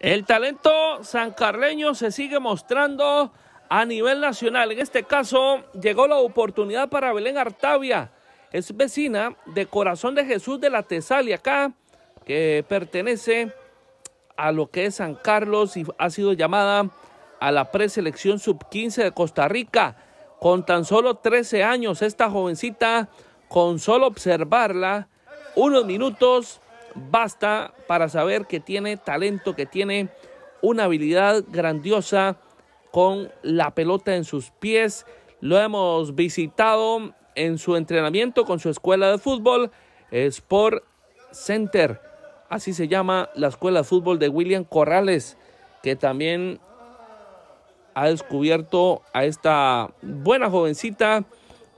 El talento sancarleño se sigue mostrando a nivel nacional. En este caso, llegó la oportunidad para Belén Artavia. Es vecina de Corazón de Jesús de la Tesalia, acá, que pertenece a lo que es San Carlos y ha sido llamada a la preselección sub-15 de Costa Rica. Con tan solo 13 años, esta jovencita, con solo observarla, unos minutos basta para saber que tiene talento, que tiene una habilidad grandiosa con la pelota en sus pies. Lo hemos visitado en su entrenamiento con su escuela de fútbol, Sport Center. Así se llama la escuela de fútbol de William Corrales, que también ha descubierto a esta buena jovencita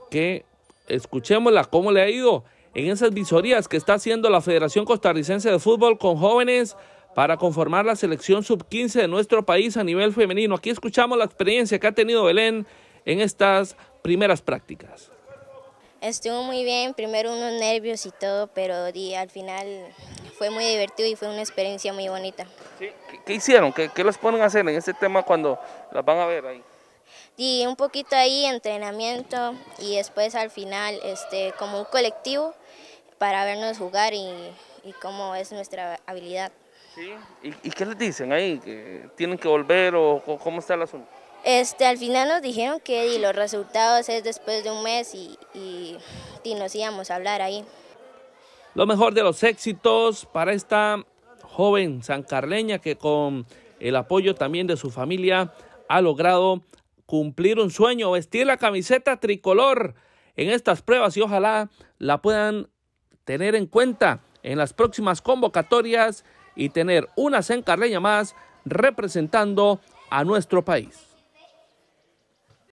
que escuchémosla cómo le ha ido en esas visorías que está haciendo la Federación Costarricense de Fútbol con jóvenes para conformar la selección sub-15 de nuestro país a nivel femenino. Aquí escuchamos la experiencia que ha tenido Belén en estas primeras prácticas. Estuvo muy bien, primero unos nervios y todo, pero al final fue muy divertido y fue una experiencia muy bonita. ¿Qué, hicieron? ¿Qué, ¿Qué, ponen a hacer en este tema cuando las van a ver ahí? Y un poquito ahí entrenamiento y después al final este, como un colectivo para vernos jugar y, y cómo es nuestra habilidad. ¿Sí? ¿Y, ¿Y, qué les dicen ahí? ¿Que ¿Tienen que volver o cómo está el asunto? Este, al final nos dijeron que los resultados es después de un mes y, y nos íbamos a hablar ahí. Lo mejor de los éxitos para esta joven sancarleña que con el apoyo también de su familia ha logrado cumplir un sueño, vestir la camiseta tricolor en estas pruebas y ojalá la puedan tener en cuenta en las próximas convocatorias y tener una sencarleña más representando a nuestro país.